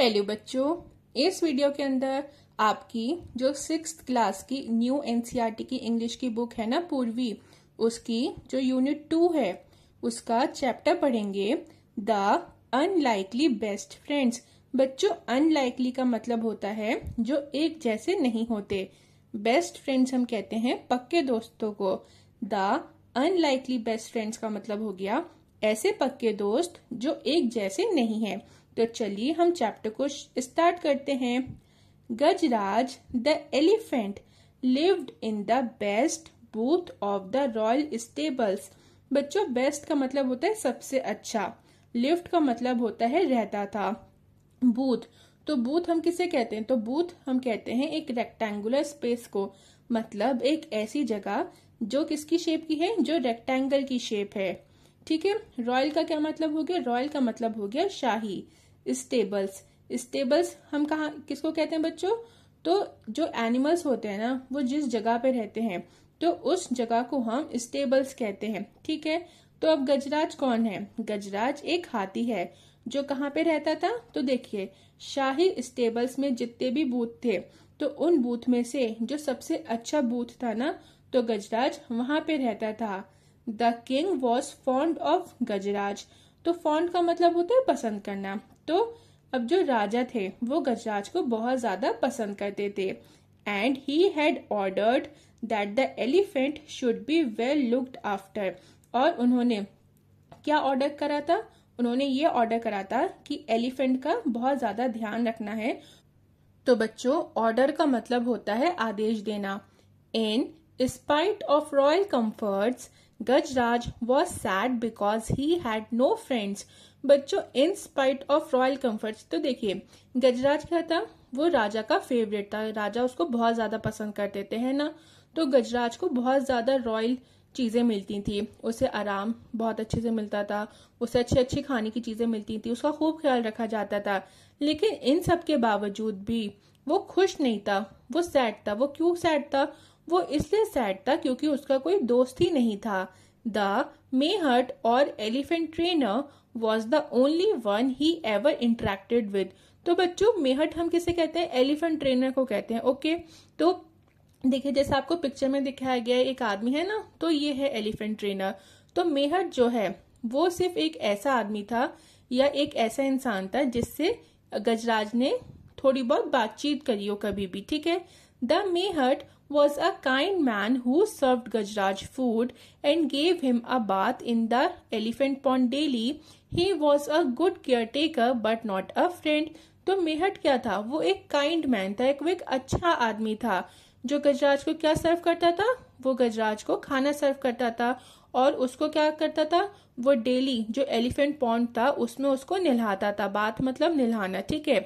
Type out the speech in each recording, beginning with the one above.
Hello बच्चों इस video के अंदर आपकी जो सिक्स क्लास की न्यू एनसीईआरटी e की इंग्लिश की बुक है ना पूर्वी उसकी जो यूनिट टू है उसका चैप्टर पढ़ेंगे द अनलाइकली बेस्ट फ्रेंड्स बच्चों अनलाइकली का मतलब होता है जो एक जैसे नहीं होते बेस्ट फ्रेंड्स हम कहते हैं पक्के दोस्तों को द अनलाइकली बेस्ट फ्रेंड्स का मतलब हो गया ऐसे पक्के दोस्त जो एक जैसे नहीं है तो चलिए हम चैप्टर को स्टार्ट करते हैं Gajraj the elephant lived in the best booth of the royal stables बच्चों बेस्ट का मतलब होता है सबसे अच्छा लिफ्ट का मतलब होता है रहता था बूथ तो बूथ हम किसे कहते हैं तो बूथ हम कहते हैं एक रेक्टेंगुलर स्पेस को मतलब एक ऐसी जगह जो किसकी शेप की है जो रेक्टेंगल की शेप है ठीक है रॉयल का क्या मतलब हो गया रॉयल का मतलब हो गया शाही स्टेबल्स स्टेबल्स हम कहा किसको कहते हैं बच्चों तो जो एनिमल्स होते हैं ना वो जिस जगह पे रहते हैं तो उस जगह को हम स्टेबल्स कहते हैं ठीक है तो अब गजराज कौन है गजराज एक हाथी है जो कहाँ पे रहता था तो देखिए शाही स्टेबल्स में जितने भी बूथ थे तो उन बूथ में से जो सबसे अच्छा बूथ था ना तो गजराज वहां पे रहता था the king was fond of Gajraj तो फॉन्ड का मतलब होता है पसंद करना तो अब जो राजा थे वो गजराज को बहुत ज्यादा पसंद करते थे and he had ordered that the elephant should be well looked after और उन्होंने क्या ऑर्डर करा था उन्होंने ये ऑर्डर करा था कि एलिफेंट का बहुत ज्यादा ध्यान रखना है तो बच्चों ऑर्डर का मतलब होता है आदेश देना in spite of royal comforts Gajraj was sad because he had no friends बच्चों in spite of royal comfort तो देखिए गजराज क्या था वो राजा का फेवरेट था राजा उसको बहुत ज़्यादा पसंद करते थे है ना तो गजराज को बहुत ज़्यादा रॉयल चीज़ें मिलती थी उसे आराम बहुत अच्छे से मिलता था उसे अच्छी अच्छी खाने की चीज़ें मिलती थी उसका खूब ख्याल रखा जाता था लेकिन इन सब के बावजूद भी वो खुश नहीं था वो सैड था वो क्यों सैड था वो इसलिए सैड था क्योंकि उसका कोई दोस्त ही नहीं था द मे हर्ट और elephant trainer was the only one he ever interacted with तो बच्चों मेहट हम किसे कहते हैं एलिफेंट ट्रेनर को कहते हैं ओके तो देखिए जैसे आपको पिक्चर में दिखाया गया एक आदमी है ना तो ये है एलिफेंट ट्रेनर तो मेहट जो है वो सिर्फ एक ऐसा आदमी था या एक ऐसा इंसान था जिससे गजराज ने थोड़ी बहुत बातचीत करी हो कभी भी ठीक है the mahout was a kind man who serve Gajraj food and gave him a bath in the elephant pond daily he was a good caretaker but not a friend तो मेहट क्या था वो एक काइंड मैन था एक वो एक अच्छा आदमी था जो गजराज को क्या सर्व करता था वो गजराज को खाना सर्व करता था और उसको क्या करता था वो डेली जो एलिफेंट पॉन्ड था उसमें उसको नहलाता था बात मतलब नहलाना ठीक है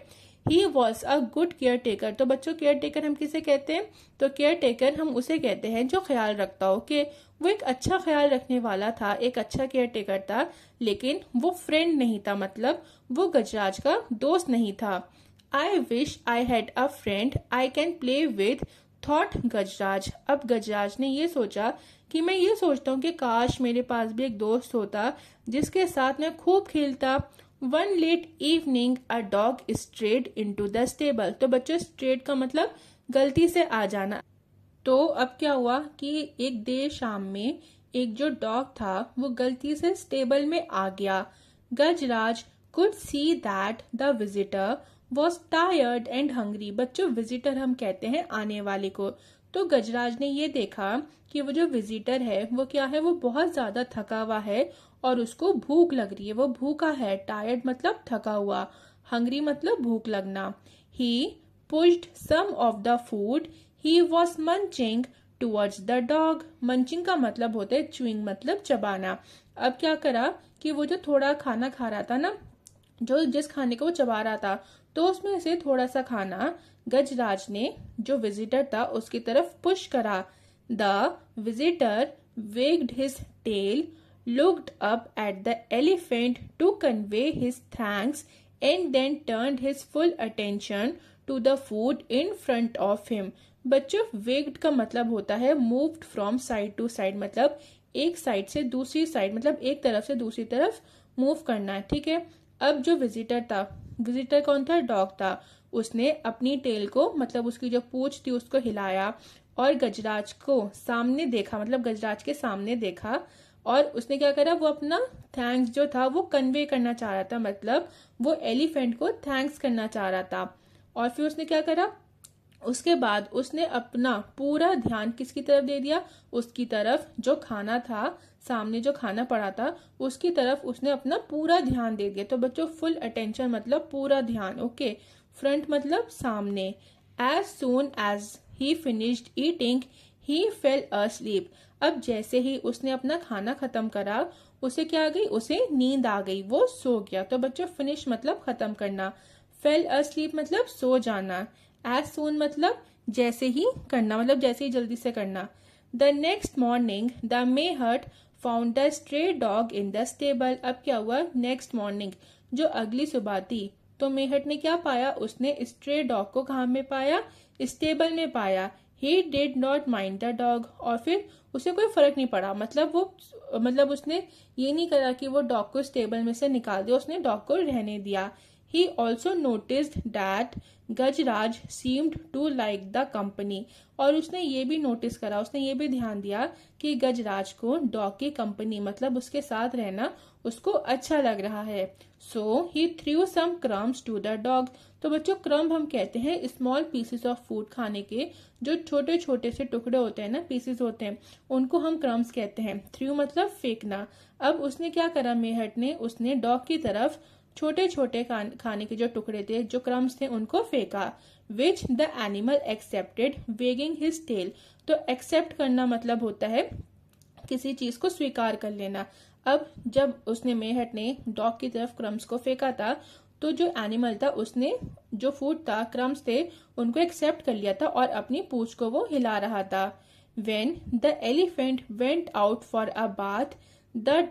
he was a good caretaker तो बच्चों केयर टेकर हम किसे कहते हैं तो केयर टेकर हम उसे कहते हैं जो ख्याल रखता हो कि वो एक अच्छा ख्याल रखने वाला था एक अच्छा केयर टेकर था लेकिन वो फ्रेंड नहीं था मतलब वो गजराज का दोस्त नहीं था I wish I had a friend I can play with thought Gajraj अब गजराज ने ये सोचा कि मैं ये सोचता हूँ कि काश मेरे पास भी एक दोस्त होता जिसके साथ मैं खूब खेलता one late evening a dog strayed into the stable तो बच्चों स्ट्रेट का मतलब गलती से आ जाना तो अब क्या हुआ कि एक देर शाम में एक जो डॉग था वो गलती से स्टेबल में आ गया Gajraj could see that the visitor was tired and hungry बच्चों विजिटर हम कहते हैं आने वाले को तो गजराज ने ये देखा कि वो जो विजिटर है वो क्या है वो बहुत ज्यादा थका हुआ है और उसको भूख लग रही है वो भूखा है टायर्ड मतलब थका हुआ हंगरी मतलब भूख लगना he pushed some of the food he was munching towards the dog munching का मतलब होता है चुइंग मतलब चबाना अब क्या करा कि वो जो थोड़ा खाना खा रहा था ना जो जिस खाने को वो चबा रहा था तो उसमें से थोड़ा सा खाना गजराज ने जो विजिटर था उसकी तरफ पुश करा the visitor wagged his tail looked up at the elephant to convey his thanks and then turned his full attention to the food in front of him. बच्चों वेग्ड का मतलब होता है moved from side to side मतलब एक side से दूसरी side मतलब एक तरफ से दूसरी तरफ मूव करना ठीक है अब जो विजिटर था विजिटर कौन था डॉग था उसने अपनी टेल को मतलब उसकी जो पूछ थी उसको हिलाया और गजराज को सामने देखा मतलब गजराज के सामने देखा और उसने क्या करा वो अपना थैंक्स जो था वो कन्वे करना चाह रहा था मतलब वो एलिफेंट को थैंक्स करना चाह रहा था और फिर उसने क्या करा उसके बाद उसने अपना पूरा ध्यान किसकी तरफ दे दिया उसकी तरफ जो खाना था सामने जो खाना पड़ा था उसकी तरफ उसने अपना पूरा ध्यान दे दिया तो बच्चों फुल अटेंशन मतलब पूरा ध्यान ओके फ्रंट मतलब सामने as soon as he finished eating he fell asleep अब जैसे ही उसने अपना खाना खत्म करा उसे क्या आ गई उसे नींद आ गई वो सो गया तो बच्चों फिनिश मतलब खत्म करना फेल अस्लीप मतलब सो जाना एज सोन मतलब जैसे ही करना मतलब जैसे ही जल्दी से करना the next morning the mahout found the stray dog in the stable अब क्या हुआ नेक्स्ट मॉर्निंग जो अगली सुबह थी तो मेहट ने क्या पाया उसने स्ट्रे डॉग को कहा में पाया स्टेबल में पाया he did not mind the dog और फिर उसे कोई फर्क नहीं पड़ा मतलब वो मतलब उसने ये नहीं करा कि वो डॉग को स्टेबल टेबल में से निकाल दिया उसने डॉग को रहने दिया He also noticed that Gajraj seemed to like the company और उसने ये भी नोटिस करा उसने ये भी ध्यान दिया कि गजराज को डॉग की कंपनी मतलब उसके साथ रहना उसको अच्छा लग रहा है so he threw some crumbs to the dog तो बच्चों क्रम हम कहते हैं स्मॉल पीसेस ऑफ फूड खाने के जो छोटे छोटे से टुकड़े होते हैं ना पीसेस होते हैं उनको हम क्रम्स कहते हैं थ्रू मतलब फेंकना अब उसने क्या करा मेहट ने उसने डॉग की तरफ छोटे छोटे खाने के जो टुकड़े थे जो क्रम्स थे उनको फेंका which the animal accepted wagging his tail तो एक्सेप्ट करना मतलब होता है किसी चीज को स्वीकार कर लेना अब जब उसने मेहट ने डॉग की तरफ क्रम्स को फेंका था तो जो एनिमल था उसने जो फूड था क्रम्स थे उनको एक्सेप्ट कर लिया था और अपनी पूछ को वो हिला रहा था when the elephant went out for a bath the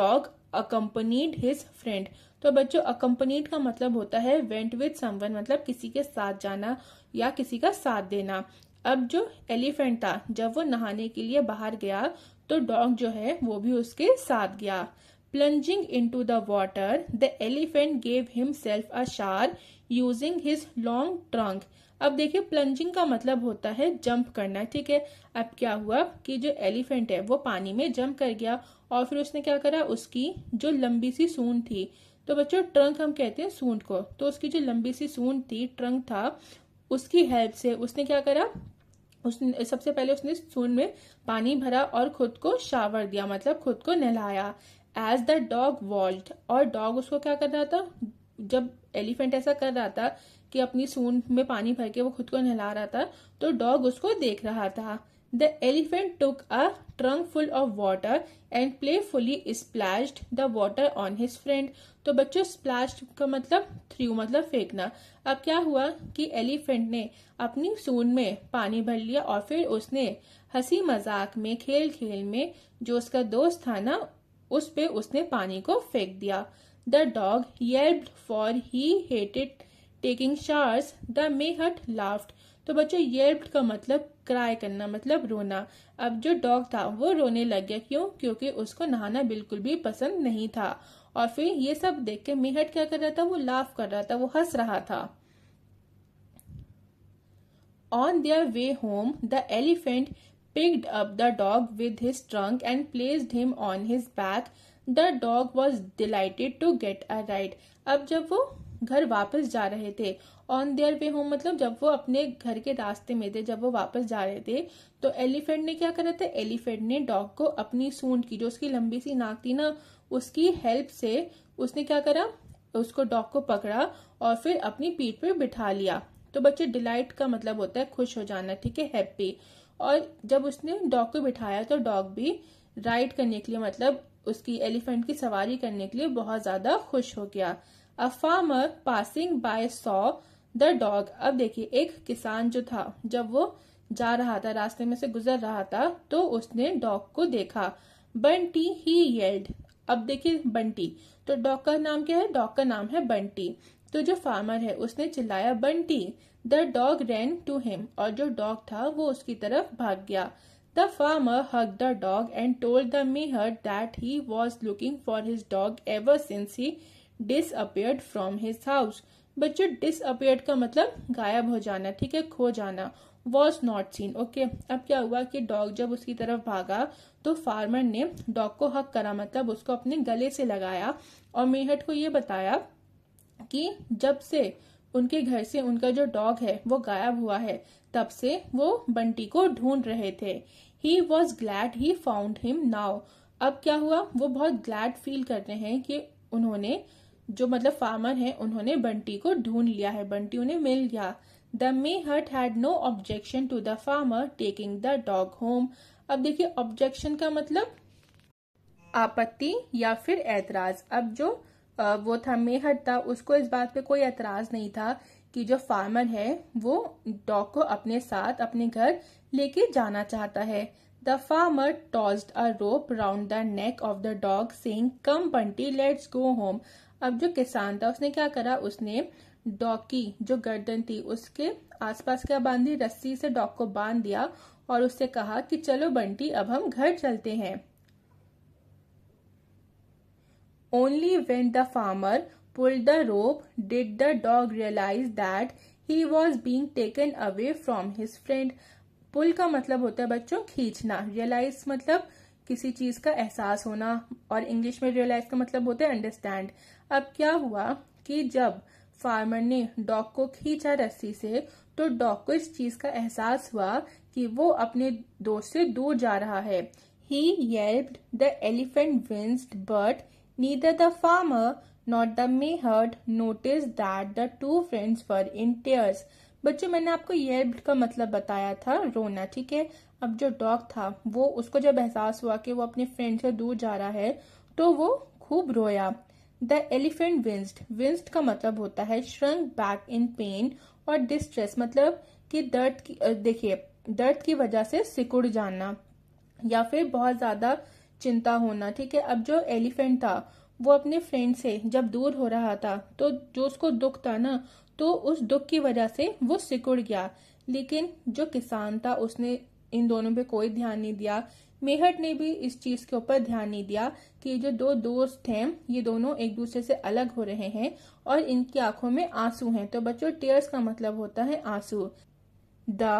dog accompanied his friend तो बच्चों अकम्पनीड का मतलब होता है वेंट विथ समवन मतलब किसी के साथ जाना या किसी का साथ देना अब जो एलिफेंट था जब वो नहाने के लिए बाहर गया तो डॉग जो है वो भी उसके साथ गया plunging to the water the elephant gave himself a shower using his long trunk अब देखिए प्लंजिंग का मतलब होता है जंप करना ठीक है अब क्या हुआ कि जो एलिफेंट है वो पानी में जंप कर गया और फिर उसने क्या करा उसकी जो लंबी सी सून थी तो बच्चों ट्रंक हम कहते हैं सूंड को तो उसकी जो लंबी सी सूंड थी ट्रंक था उसकी हेल्प से उसने क्या करा उसने सबसे पहले उसने सूंड में पानी भरा और खुद को शावर दिया मतलब खुद को नहलाया एज द डॉग वॉल्ट और डॉग उसको क्या कर रहा था जब एलिफेंट ऐसा कर रहा था कि अपनी सूंड में पानी भर के वो खुद को नहला रहा था तो डॉग उसको देख रहा था The elephant took a trunk full of water and playfully splashed the water on his friend. तो बच्चों splashed का मतलब थ्रू मतलब फेंकना अब क्या हुआ कि एलिफेंट ने अपनी सून में पानी भर लिया और फिर उसने हंसी मजाक में खेल खेल में जो उसका दोस्त था ना उस पे उसने पानी को फेंक दिया the dog yelled for he hated taking showers the mahout laughed तो बच्चों येल्ड का मतलब क्राई करना मतलब रोना अब जो डॉग था वो रोने लग गया क्यों क्योंकि उसको नहाना बिल्कुल भी पसंद नहीं था और फिर ये सब देख के मेहट क्या कर रहा था वो लाफ कर रहा था वो हंस रहा था on their way home the elephant picked up the dog with his trunk and placed him on his back the dog was delighted to get a ride अब जब वो घर वापस जा रहे थे ऑन देयर वे होम मतलब जब वो अपने घर के रास्ते में थे जब वो वापस जा रहे थे तो एलिफेंट ने क्या करा था एलिफेंट ने डॉग को अपनी सूंड की जो उसकी लंबी सी नाक थी ना उसकी हेल्प से उसने क्या करा उसको डॉग को पकड़ा और फिर अपनी पीठ पर बिठा लिया तो बच्चे डिलाइट का मतलब होता है खुश हो जाना ठीक है हैप्पी और जब उसने डॉग को बिठाया तो डॉग भी राइड करने के लिए मतलब उसकी एलिफेंट की सवारी करने के लिए बहुत ज्यादा खुश हो गया a farmer passing by saw the dog अब देखिए एक किसान जो था जब वो जा रहा था रास्ते में से गुजर रहा था तो उसने डॉग को देखा बंटी ही येल्ड अब देखिए बंटी तो डॉग का नाम क्या है डॉग का नाम है बंटी तो जो फार्मर है उसने चिल्लाया Bunty the dog ran to him और जो डॉग था वो उसकी तरफ भाग गया द फार्मर हक the dog and told the mahout that he was looking for his dog ever since he disappeared from his house बच्चों डिसअपेयर्ड का मतलब गायब हो जाना ठीक है खो जाना वॉज नॉट सीन ओके अब क्या हुआ कि डॉग जब उसकी तरफ भागा तो फार्मर ने डॉग को हक करा मतलब उसको अपने गले से लगाया और मेहट को ये बताया कि जब से उनके घर से उनका जो डॉग है वो गायब हुआ है तब से वो बंटी को ढूंढ रहे थे he was glad he found him now अब क्या हुआ वो बहुत ग्लैड फील कर रहे हैं कि उन्होंने जो मतलब फार्मर है उन्होंने बंटी को ढूंढ लिया है बंटी उन्हें मिल गया the mahout had no objection to the farmer taking the dog home अब देखिए ऑब्जेक्शन का मतलब आपत्ति या फिर ऐतराज अब जो वो था मेहट था उसको इस बात पे कोई ऐतराज नहीं था कि जो फार्मर है वो डॉग को अपने साथ अपने घर लेके जाना चाहता है the farmer tossed a rope round the neck of the dog saying come Bunty let's go home अब जो किसान था उसने क्या करा उसने डॉकी जो गर्दन थी उसके आसपास क्या बांध दी रस्सी से डॉग को बांध दिया और उससे कहा कि चलो बंटी अब हम घर चलते हैं only when the farmer pull the rope did the dog realise that he was being taken away from his friend pull का मतलब होता है बच्चों खींचना रियलाइज मतलब किसी चीज का एहसास होना और इंग्लिश में रियलाइज का मतलब होता है अंडरस्टैंड अब क्या हुआ कि जब फार्मर ने डॉग को खींचा रस्सी से तो डॉग को इस चीज का एहसास हुआ कि वो अपने दोस्त से दूर जा रहा है he yelped the elephant winced but neither the farmer not the mahout notice that the two friends for in tears बच्चों मैंने आपको येल्प्ड का मतलब बताया था रोना ठीक है अब जो डॉग था वो उसको जब एहसास हुआ कि वो अपने फ्रेंड से दूर जा रहा है तो वो खूब रोया द एलिफेंट विंस्ड विंस्ड का मतलब होता है श्रंक बैक इन पेन और डिस्ट्रेस मतलब कि दर्द की देखिए दर्द की वजह से सिकुड़ जाना या फिर बहुत ज्यादा चिंता होना ठीक है अब जो एलिफेंट था वो अपने फ्रेंड से जब दूर हो रहा था तो जो उसको दुख था ना तो उस दुख की वजह से वो सिकुड़ गया लेकिन जो किसान था उसने इन दोनों पे कोई ध्यान नहीं दिया मेहट ने भी इस चीज के ऊपर ध्यान नहीं दिया कि जो दो दोस्त हैं ये दोनों एक दूसरे से अलग हो रहे हैं और इनकी आंखों में आंसू हैं तो बच्चों टीयर्स का मतलब होता है आंसू the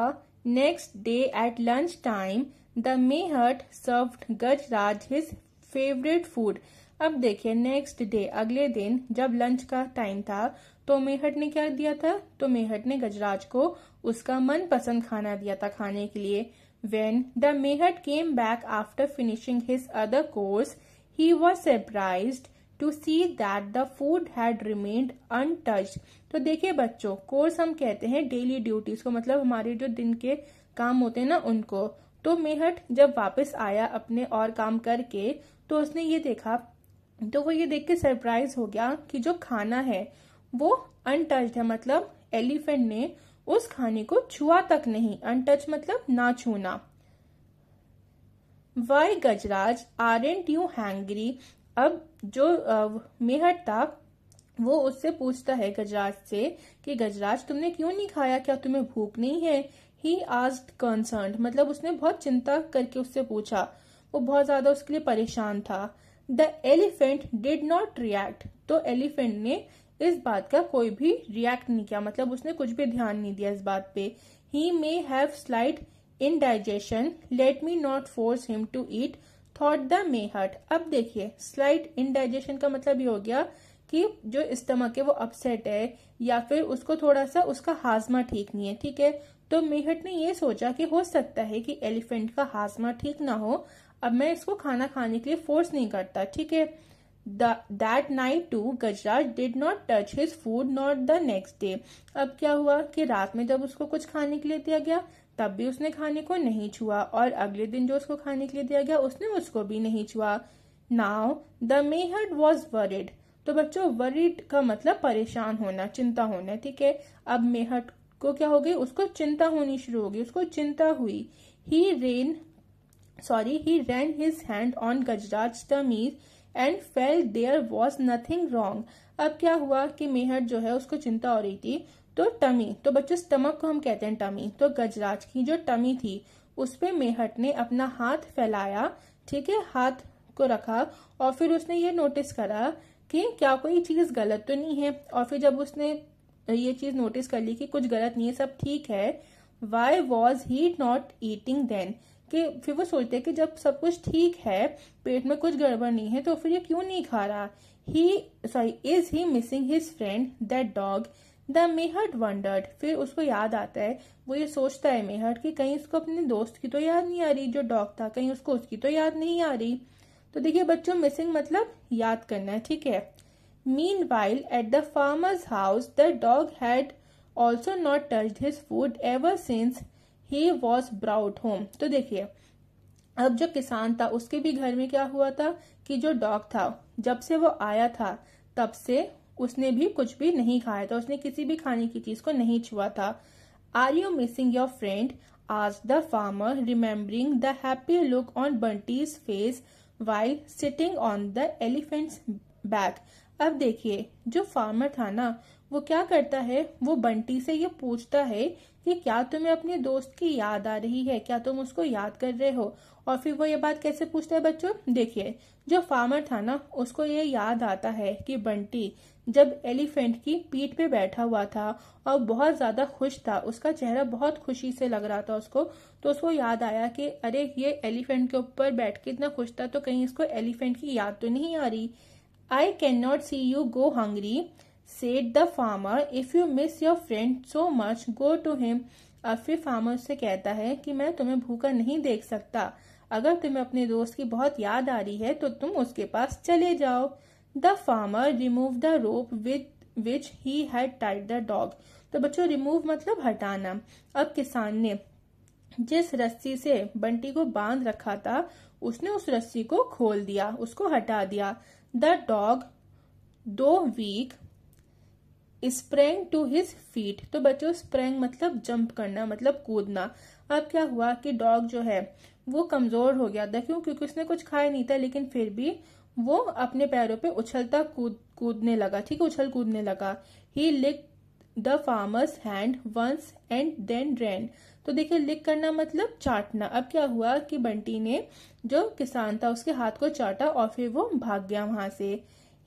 next day at lunch time the mahout served Gajraj his favourite food अब देखिए नेक्स्ट डे अगले दिन जब लंच का टाइम था तो मेहट ने क्या दिया था तो मेहट ने गजराज को उसका मनपसंद खाना दिया था खाने के लिए When the Mehrad came back after finishing his other course, he was surprised to see that the food had remained untouch तो देखिए बच्चों कोर्स हम कहते हैं डेली ड्यूटीज को मतलब हमारे जो दिन के काम होते हैं ना उनको तो मेहट जब वापस आया अपने और काम करके तो उसने ये देखा तो वो ये देख के सरप्राइज हो गया कि जो खाना है वो अनटच्ड है मतलब एलिफेंट ने उस खाने को छुआ तक नहीं अनटच मतलब ना छूना why Gajraj aren't you hungry अब जो मेहर था वो उससे पूछता है गजराज से कि गजराज तुमने क्यों नहीं खाया क्या तुम्हें भूख नहीं है ही आज कंसर्न मतलब उसने बहुत चिंता करके उससे पूछा वो बहुत ज्यादा उसके लिए परेशान था the elephant did not react तो एलिफेंट ने इस बात का कोई भी रिएक्ट नहीं किया मतलब उसने कुछ भी ध्यान नहीं दिया इस बात पे he may have slight indigestion let me not force him to eat thought the mahout अब देखिए स्लाइट इन डाइजेशन का मतलब ये हो गया कि जो स्टमक है वो अपसेट है या फिर उसको थोड़ा सा उसका हाजमा ठीक नहीं है ठीक है तो मेहट ने ये सोचा कि हो सकता है कि एलिफेंट का हाजमा ठीक ना हो अब मैं इसको खाना खाने के लिए फोर्स नहीं करता ठीक है that night too Gajraj did not touch his food not the next day अब क्या हुआ कि रात में जब उसको कुछ खाने के लिए दिया गया तब भी उसने खाने को नहीं छुआ और अगले दिन जो उसको खाने के लिए दिया गया उसने उसको भी नहीं छुआ now the mahout was worried तो बच्चों वरिड का मतलब परेशान होना चिंता होना ठीक है अब मेहट को क्या हो गई उसको चिंता होनी शुरू हो गई उसको चिंता हुई he ran sorry he ran his hand on Gajraj मीज and fell there was nothing wrong अब क्या हुआ कि मेहर जो है उसको चिंता हो रही थी तो टमी तो बच्चों स्टमक को हम कहते हैं टमी तो गजराज की जो टमी थी उस पर मेहट ने अपना हाथ फैलाया ठीक है हाथ को रखा और फिर उसने ये नोटिस करा कि क्या कोई चीज़ गलत तो नहीं है और फिर जब उसने ये चीज़ नोटिस कर ली कि कुछ गलत नहीं है सब ठीक है why was he not eating then कि फिर वो सोचते हैं कि जब सब कुछ ठीक है पेट में कुछ गड़बड़ नहीं है तो फिर ये क्यों नहीं खा रहा he sorry is he missing his friend that dog the mahout wondered फिर उसको याद आता है वो ये सोचता है मेहट कि कहीं उसको अपने दोस्त की तो याद नहीं आ रही जो डॉग था कहीं उसको उसकी तो याद नहीं आ रही तो देखिए बच्चों मिसिंग मतलब याद करना है ठीक है meanwhile at the farmer's house the dog had also not touch his food ever since he was brought home तो देखिए अब जो किसान था उसके भी घर में क्या हुआ था कि जो डॉग था जब से वो आया था तब से उसने भी कुछ भी नहीं खाया था उसने किसी भी खाने की चीज को नहीं छुआ था are you missing your friend आज the farmer remembering the happy look on Bunty's face while sitting on the elephant's back अब देखिए जो फार्मर था ना वो क्या करता है वो बंटी से ये पूछता है कि क्या तुम्हें अपने दोस्त की याद आ रही है क्या तुम उसको याद कर रहे हो और फिर वो ये बात कैसे पूछता है बच्चों देखिए जो फार्मर था ना उसको ये याद आता है कि बंटी जब एलिफेंट की पीठ पे बैठा हुआ था और बहुत ज्यादा खुश था उसका चेहरा बहुत खुशी से लग रहा था उसको तो उसको याद आया कि अरे ये एलिफेंट के ऊपर बैठ के इतना खुश था तो कहीं इसको एलिफेंट की याद तो नहीं आ रही I cannot see you go hungry said the farmer if you miss your friend so much go to him और फिर फार्मर उससे कहता है कि मैं तुम्हें भूखा नहीं देख सकता अगर तुम्हें अपने दोस्त की बहुत याद आ रही है तो तुम उसके पास चले जाओ the farmer remove the rope with which he had tied the dog तो बच्चों रिमूव मतलब हटाना अब किसान ने जिस रस्सी से बंटी को बांध रखा था उसने उस रस्सी को खोल दिया उसको हटा दिया the dog though weak sprang to his feet तो बच्चों स्प्रेंग मतलब जंप करना मतलब कूदना अब क्या हुआ कि डॉग जो है वो कमजोर हो गया था क्यों क्योंकि उसने कुछ खाया नहीं था लेकिन फिर भी वो अपने पैरों पे उछलता कूद कूदने लगा ठीक है उछल कूदने लगा he lick the farmer's hand once and then ran तो देखिए लिक करना मतलब चाटना अब क्या हुआ कि बंटी ने जो किसान था उसके हाथ को चाटा और फिर वो भाग गया वहां से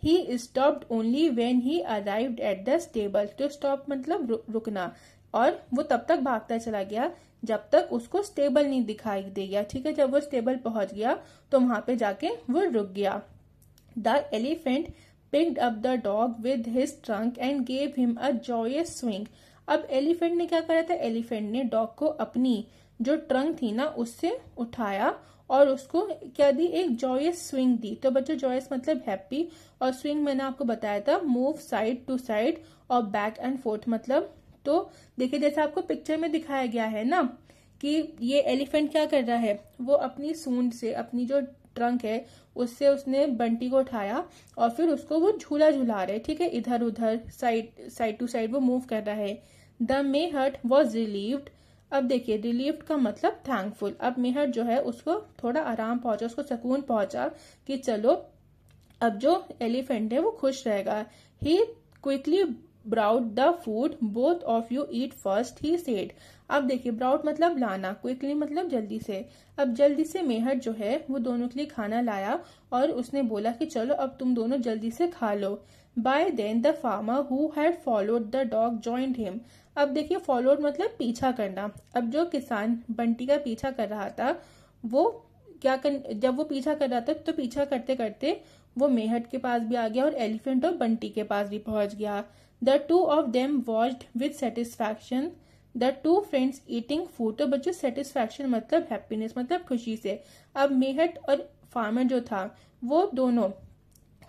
he stopped only when he arrived at the stable to stop मतलब रुकना और वो तब तक भागता चला गया जब तक उसको स्टेबल नहीं दिखाई दे गया ठीक है जब वो स्टेबल पहुंच गया तो वहां पे जाके वो रुक गया the elephant picked up the dog with his trunk and gave him a joyous swing अब एलिफेंट ने क्या करा था एलिफेंट ने डॉग को अपनी जो ट्रंक थी ना उससे उठाया और उसको क्या दी एक जॉयस स्विंग दी तो बच्चों जॉयस मतलब हैप्पी और स्विंग मैंने आपको बताया था मूव साइड टू साइड और बैक एंड फोर्थ मतलब तो देखिए जैसे आपको पिक्चर में दिखाया गया है ना कि ये एलिफेंट क्या कर रहा है वो अपनी सूंड से अपनी जो ट्रंक है उससे उसने बंटी को उठाया और फिर उसको वो झूला झूला रहे ठीक है इधर उधर साइड साइड टू साइड वो मूव कर रहा है the mahout was relieved अब देखिए रिलीफ का मतलब थैंकफुल अब मेहर जो है उसको थोड़ा आराम पहुंचा उसको सुकून पहुंचा कि चलो अब जो एलिफेंट है वो खुश रहेगा he quickly brought the food both of you eat first he said अब देखिए ब्राउट मतलब लाना क्विकली मतलब जल्दी से अब जल्दी से मेहर जो है वो दोनों के लिए खाना लाया और उसने बोला कि चलो अब तुम दोनों जल्दी से खा लो by then the farmer who had followed the dog joined him अब देखिए फॉलोड मतलब पीछा करना अब जो किसान बंटी का पीछा कर रहा था वो क्या कर जब वो पीछा कर रहा था तो पीछा करते करते वो मेहट के पास भी आ गया और एलिफेंट और बंटी के पास भी पहुंच गया the two of them watched with satisfaction the two friends eating food तो बच्चों सेटिस्फैक्शन मतलब हैप्पीनेस मतलब खुशी से अब मेहट और फार्मर जो था वो दोनों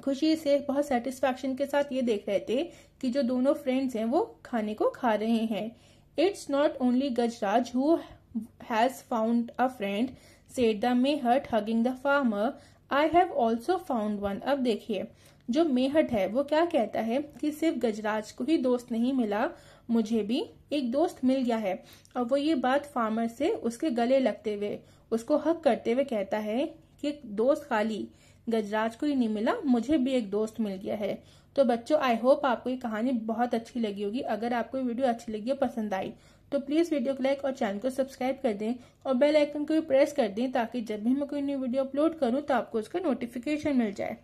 खुशी से बहुत सेटिस्फेक्शन के साथ ये देख रहे थे कि जो दोनों फ्रेंड्स हैं वो खाने को खा रहे हैं it's not only Gajraj who has found a friend said the mahout hugging the farmer I have also found one अब देखिए जो मेहट है वो क्या कहता है कि सिर्फ गजराज को ही दोस्त नहीं मिला मुझे भी एक दोस्त मिल गया है और वो ये बात फार्मर से उसके गले लगते हुए उसको हक करते हुए कहता है कि दोस्त खाली गजराज को ही नहीं मिला मुझे भी एक दोस्त मिल गया है तो बच्चों आई होप आपको ये कहानी बहुत अच्छी लगी होगी अगर आपको वीडियो अच्छी लगी और पसंद आई तो प्लीज़ वीडियो को लाइक और चैनल को सब्सक्राइब कर दें और बेल आइकन को भी प्रेस कर दें ताकि जब भी मैं कोई नई वीडियो अपलोड करूँ तो आपको उसका नोटिफिकेशन मिल जाए